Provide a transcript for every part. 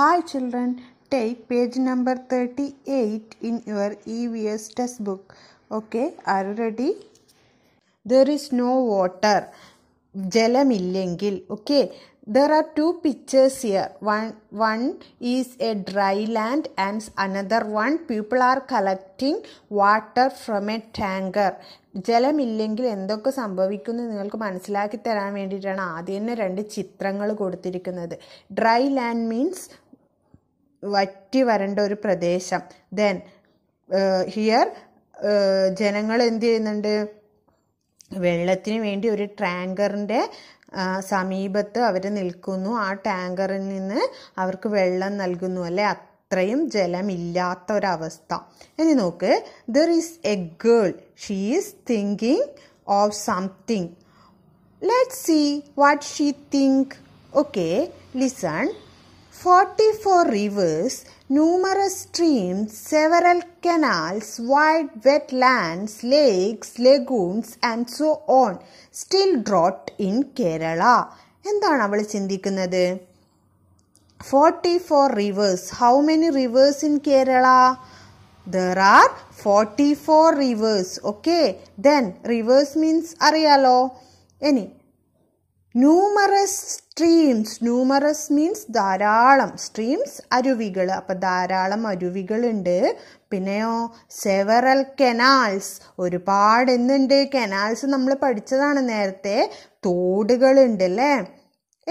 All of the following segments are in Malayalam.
Hi children, take page number 38 in your EVS textbook. Okay, are you ready? There is no water. ജലമില്ലെങ്കിൽ okay there are two pictures here one one is a dry land and another one people are collecting water from a tanker ജലമില്ലെങ്കിൽ എന്തൊക്കെ സംഭവിക്കുന്നു നിങ്ങൾക്ക് മനസ്സിലാക്കി തരാൻ വേണ്ടിയിട്ടാണ് ആദ്യം തന്നെ രണ്ട് ചിത്രങ്ങൾ കൊടുത്തിരിക്കുന്നത് ഡ്രൈ ലാൻഡ് മീൻസ് വറ്റി വരേണ്ട ഒരു പ്രദേശം ദെൻ ഹിയർ ജനങ്ങൾ എന്ത് ചെയ്യുന്നുണ്ട് വെള്ളത്തിന് വേണ്ടി ഒരു ടാങ്കറിൻ്റെ സമീപത്ത് അവർ നിൽക്കുന്നു ആ ടാങ്കറിൽ നിന്ന് അവർക്ക് വെള്ളം നൽകുന്നു അല്ലെ അത്രയും ജലമില്ലാത്ത ഒരവസ്ഥ ഇനി നോക്ക് there is a girl she is thinking of something let see what she think okay listen 44 rivers, numerous streams, several canals, wide wetlands, lakes, lagoons, and so on still drought in Kerala. എന്താണ് അവൾ ചിന്തിക്കുന്നത് forty four rivers how many rivers in Kerala there are forty four rivers okay then rivers means അറിയാലോ ഇനി ന്യൂമറസ് സ്ട്രീംസ് ന്യൂമറസ് മീൻസ് ധാരാളം സ്ട്രീംസ് അരുവികൾ അപ്പം ധാരാളം അരുവികളുണ്ട് പിന്നെയോ സെവറൽ കെനാൽസ് ഒരുപാട് എന്തുണ്ട് കെനാൽസ് നമ്മൾ പഠിച്ചതാണ് നേരത്തെ തോടുകളുണ്ട് അല്ലേ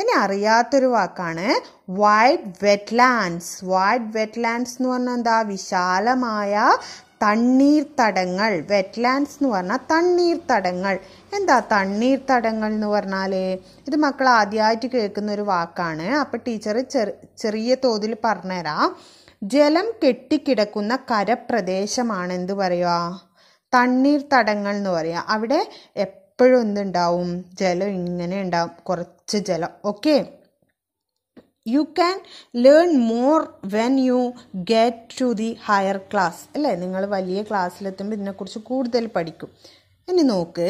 ഇനി അറിയാത്തൊരു വാക്കാണ് വൈഡ് വെറ്റ്ലാൻഡ്സ് വൈഡ് വെറ്റ്ലാൻഡ്സ് എന്ന് പറഞ്ഞാൽ എന്താ വിശാലമായ തണ്ണീർത്തടങ്ങൾ വെറ്റ്ലാൻഡ്സ് എന്ന് പറഞ്ഞാൽ തണ്ണീർത്തടങ്ങൾ എന്താ തണ്ണീർത്തടങ്ങൾ എന്ന് പറഞ്ഞാൽ ഇത് മക്കൾ ആദ്യമായിട്ട് കേൾക്കുന്ന ഒരു വാക്കാണ് അപ്പോൾ ടീച്ചർ ചെറിയ തോതിൽ പറഞ്ഞുതരാം ജലം കെട്ടിക്കിടക്കുന്ന കരപ്രദേശമാണ് എന്ത് പറയുക തണ്ണീർത്തടങ്ങൾ എന്ന് പറയുക അവിടെ എപ്പോഴും എന്തുണ്ടാവും ജലം ഇങ്ങനെ ഉണ്ടാവും കുറച്ച് ജലം okay you can learn more when you get to the higher class അല്ലേ നിങ്ങൾ വലിയ ക്ലാസ്സിലെത്തുമ്പോൾ ഇതിനെക്കുറിച്ച് കൂടുതൽ പഠിക്കും ഇനി നോക്ക്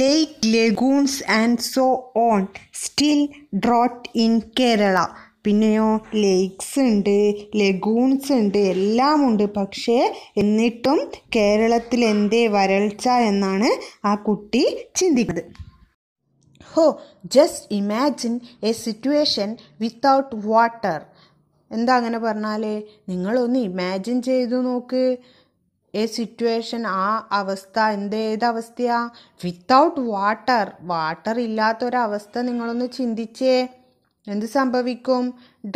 lake lagoons and so on still drought in Kerala പിന്നെയോ ലേക്സ് ഉണ്ട് ലഗൂൺസ് ഉണ്ട് എല്ലാം ഉണ്ട് പക്ഷേ എന്നിട്ടും കേരളത്തിൽ എന്തേ വരൾച്ച എന്നാണ് ആ കുട്ടി ചിന്തിക്കുന്നത് oh just imagine a situation without water എന്താ അങ്ങനെ പറഞ്ഞാൽ നിങ്ങളൊന്ന് ഇമാജിൻ ചെയ്തു നോക്ക് എ സിറ്റുവേഷൻ ആ അവസ്ഥ എന്ത് അവസ്ഥയാണ് വിത്തൗട്ട് വാട്ടർ വാട്ടർ ഇല്ലാത്തൊരവസ്ഥ നിങ്ങളൊന്ന് ചിന്തിച്ചേ എന്ത് സംഭവിക്കും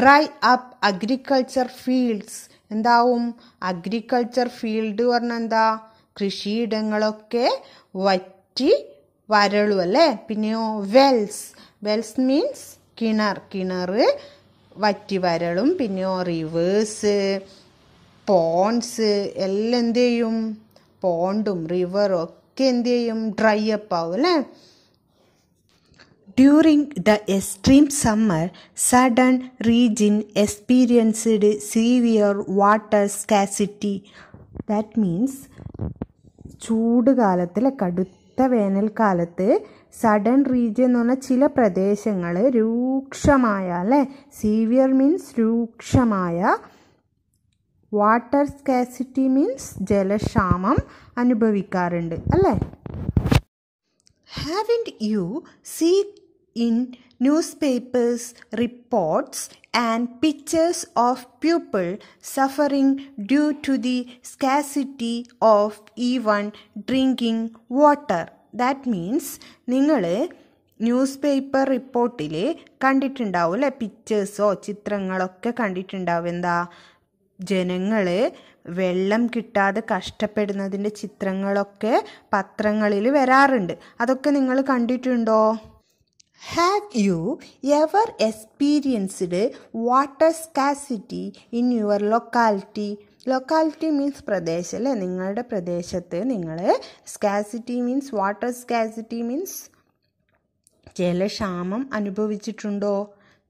ഡ്രൈ അപ്പ് അഗ്രികൾച്ചർ ഫീൽഡ്സ് എന്താവും അഗ്രികൾച്ചർ ഫീൽഡ് പറഞ്ഞാൽ എന്താ കൃഷിയിടങ്ങളൊക്കെ വറ്റി വരളു അല്ലേ പിന്നെയോ വെൽസ് വെൽസ് മീൻസ് കിണർ കിണർ വറ്റിവരളും പിന്നെയോ റിവേഴ്സ് പോൺസ് എല്ലാം എന്ത് ചെയ്യും പോണ്ടും റിവറും ഒക്കെ എന്ത് ചെയ്യും ഡ്രൈ അപ്പ് ആവും അല്ലേ During the extreme summer, southern region experienced severe water scarcity. That means ചൂടുകാലത്തിലെ കടുത്ത കടുത്ത വേനൽക്കാലത്ത് സഡൻ റീജിയൻ എന്ന് പറഞ്ഞാൽ ചില പ്രദേശങ്ങൾ രൂക്ഷമായ അല്ലേ സീവിയർ മീൻസ് രൂക്ഷമായ വാട്ടർ സ്കാസിറ്റി മീൻസ് ജലക്ഷാമം അനുഭവിക്കാറുണ്ട് അല്ലേ haven't you see in papers reports and pictures of people suffering due to the scarcity of even drinking water. That means നിങ്ങൾ ന്യൂസ് പേപ്പർ റിപ്പോർട്ടിൽ കണ്ടിട്ടുണ്ടാവില്ലേ പിക്ചേഴ്സോ ചിത്രങ്ങളൊക്കെ കണ്ടിട്ടുണ്ടാവും എന്താ ജനങ്ങൾ വെള്ളം കിട്ടാതെ കഷ്ടപ്പെടുന്നതിൻ്റെ ചിത്രങ്ങളൊക്കെ പത്രങ്ങളിൽ വരാറുണ്ട് അതൊക്കെ നിങ്ങൾ കണ്ടിട്ടുണ്ടോ have you ever experienced water scarcity in your locality locality means പ്രദേശം അല്ലേ നിങ്ങളുടെ പ്രദേശത്ത് നിങ്ങൾ scarcity means water scarcity means ജലക്ഷാമം അനുഭവിച്ചിട്ടുണ്ടോ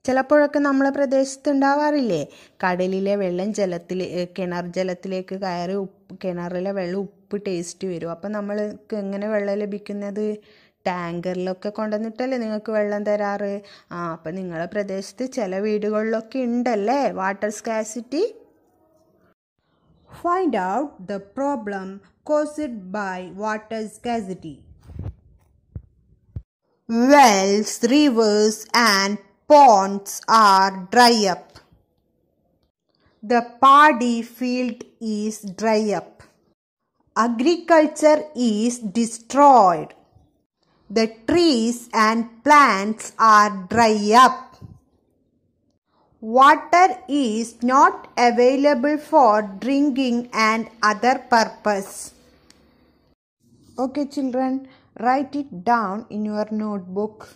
ചിലപ്പോഴൊക്കെ നമ്മളെ പ്രദേശത്ത് ഉണ്ടാവാറില്ലേ കടലിലെ വെള്ളം ജലത്തിൽ കിണർ ജലത്തിലേക്ക് കയറി ഉപ്പ് കിണറിലെ വെള്ളം ഉപ്പ് ടേസ്റ്റ് വരും അപ്പം നമ്മൾക്ക് എങ്ങനെ വെള്ളം ലഭിക്കുന്നത് ടാങ്കറിലൊക്കെ കൊണ്ടുവന്നിട്ടല്ലേ നിങ്ങൾക്ക് വെള്ളം തരാറ് ആ അപ്പം നിങ്ങളെ പ്രദേശത്ത് ചില വീടുകളിലൊക്കെ ഉണ്ടല്ലേ water scarcity find out the problem caused by water scarcity wells, rivers, and ponds are dry up. The paddy field is dry up. Agriculture is destroyed the trees and plants are dry up. Water is not available for drinking and other purpose. Okay children, write it down in your notebook.